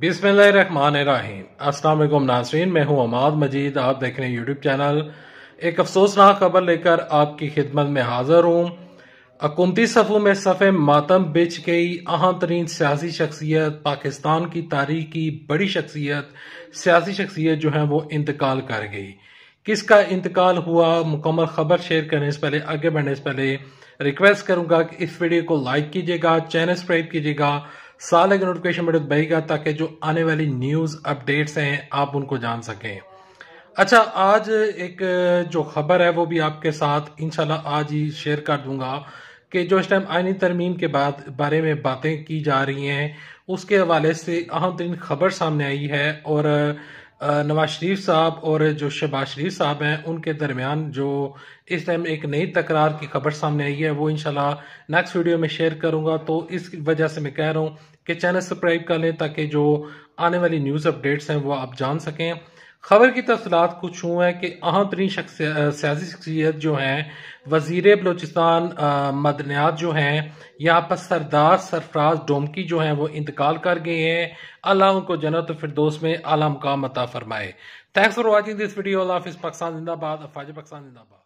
بسم اللہ الرحمن الرحیم السلام علیکم ناظرین میں ہوں عماد مجید آپ دیکھ رہے ہیں یوٹیوب چینل ایک افسوسناک خبر لے کر آپ کی خدمت میں حاضر ہوں حکومتی صفوں میں صفے ماتم بچ گئی اہم ترین سیاسی شخصیت پاکستان کی تاریخ کی بڑی شخصیت سیاسی شخصیت جو ہیں وہ انتقال کر گئی کس کا انتقال ہوا مکمل خبر شیئر کرنے سے پہلے آگے بڑھنے سے پہلے ریکویسٹ کروں گا کہ اس ویڈیو کو لائک کیجیے گا چینل سبسکرائب کیجیے گا گا تاکہ جو آنے والی نیوز اپڈیٹس ہیں آپ ان کو جان سکیں اچھا آج ایک جو خبر ہے وہ بھی آپ کے ساتھ انشاءاللہ آج ہی شیئر کر دوں گا کہ جو اس ٹائم آئینی ترمیم کے بعد بارے میں باتیں کی جا رہی ہیں اس کے حوالے سے اہم ترین خبر سامنے آئی ہے اور نواز شریف صاحب اور جو شباز شریف صاحب ہیں ان کے درمیان جو اس ٹائم ایک نئی تکرار کی خبر سامنے آئی ہے وہ انشاءاللہ نیکس نیکسٹ ویڈیو میں شیئر کروں گا تو اس وجہ سے میں کہہ رہا ہوں کہ چینل سبسکرائب کر لیں تاکہ جو آنے والی نیوز اپڈیٹس ہیں وہ آپ جان سکیں خبر کی تفصیلات کچھ ہوں ہیں کہ اہم ترین سیاسی شخصیت جو ہیں وزیر بلوچستان مدنیات جو ہیں یہاں پر سردار سرفراز ڈومکی جو ہیں وہ انتقال کر گئے ہیں اللہ ان کو جنت و فردوس میں مقام عطا فرمائے thanks for watching this video اللہ حافظ پاکستان زندہ باد پاکستان زندہ باد